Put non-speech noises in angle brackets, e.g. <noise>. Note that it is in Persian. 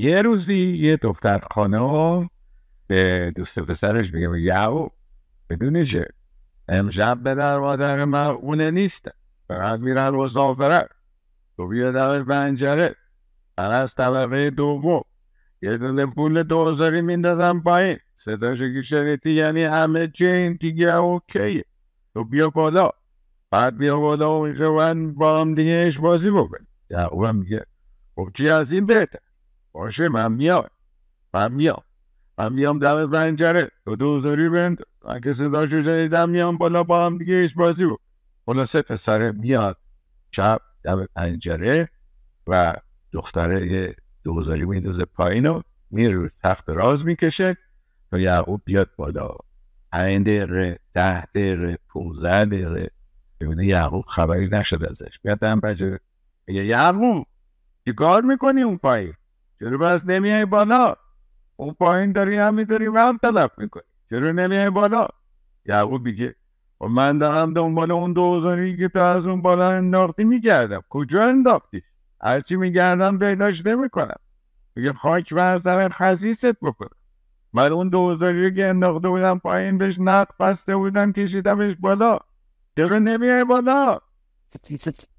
یه روزی یه دختر خانه ها به دوست پسرش میگه یهو بدونی چه امشب به در مادر من اونه نیست فقط میرن مسافرت تو بیا در پنجره من از طبقه دوم یه دونه پول دوزاری میندازم پایین صداشو که شنیدی یعنی همه چی دیگه اوکیه تو بیا بالا بعد بیا بالا و اینجا من با هم دیگه اش بازی بکن یا هم میگه خب چی از این بهتر باشه من میام من میام من میام دم پنجره تو دوزاری بند من که صداشو شنیدم میام بالا با هم دیگه ایش بازی بود خلاصه پسر میاد شب دم پنجره و دختره دوزاری میدازه پایین و میره رو تخت راز میکشه تو یعقوب بیاد بالا این ره ده ره پونزه دقیقه ببینه یعقوب خبری نشد ازش بیاد دم پنجره میگه یعقوب چیکار میکنی اون پایین چرا بس نمیای بالا اون پایین داری و هم تلف میکنی چرا نمیای بالا یعقوب میگه و خب من دارم دنبال اون دوزاری که تو از اون بالا انداختی میگردم کجا انداختی هرچی میگردم پیداش نمیکنم میگه خاک بر سر خسیست بکنم من اون دوزاری که انداخته بودم پایین بهش نق بسته بودم کشیدمش بالا چرا نمیای بالا <laughs>